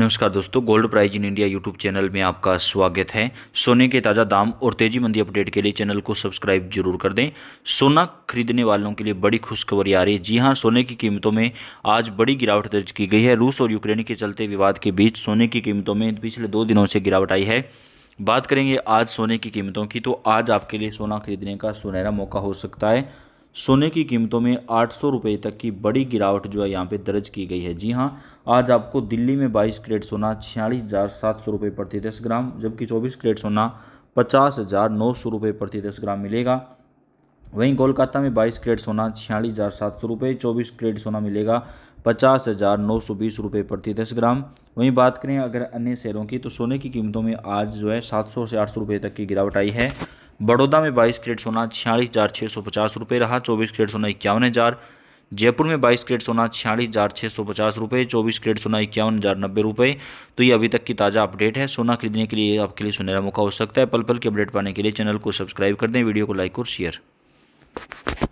नमस्कार दोस्तों gold price in India YouTube channel में आपका स्वागत है सोने के ताज़ा दाम और तेजी मंदी अपडेट के लिए चैनल को सब्सक्राइब जरूर कर दें सोना खरीदने वालों के लिए बड़ी खुशखबरी आ रही है जी हाँ सोने की कीमतों में आज बड़ी गिरावट दर्ज की गई है रूस और यूक्रेन के चलते विवाद के बीच सोने की कीमतों में पिछले दो दिनों से गिरावट आई है बात करेंगे आज सोने की कीमतों की तो आज आपके लिए सोना खरीदने का सुनहरा मौका हो सकता है सोने की कीमतों में आठ सौ रुपये तक की बड़ी गिरावट जो है यहाँ पे दर्ज की गई है जी हाँ आज आपको दिल्ली में बाईस करेट सोना छियालीस हज़ार सात सौ रुपये प्रति दस ग्राम जबकि चौबीस करेट सोना पचास हज़ार नौ सौ रुपये प्रति दस ग्राम मिलेगा वहीं कोलकाता में बाईस करेट सोना छियालीस हज़ार सात सौ रुपये चौबीस करेट सोना मिलेगा पचास हज़ार नौ सौ बीस रुपये प्रति दस ग्राम वहीं बात करें अगर अन्य शहरों की तो सोने की कीमतों में आज जो है सात सौ से आठ सौ रुपये तक की गिरावट आई है बड़ौदा में बाईस कैरेट सोना छियालीस हज़ार छः सौ पचास रुपये रहा चौबीस कैरेट सोना इक्यावन हज़ार जयपुर में बाईस कैरेट सोना छियालीस हज़ार छः सौ पचास रुपये चौबीस कैरेट सोना इक्यावन हज़ार नब्बे रुपये तो ये अभी तक की ताज़ा अपडेट है सोना खरीदने के लिए आपके लिए सुनहरा मौका हो सकता है पल पल के अपडेट पाने के लिए चैनल को सब्सक्राइब कर दें वीडियो को लाइक और शेयर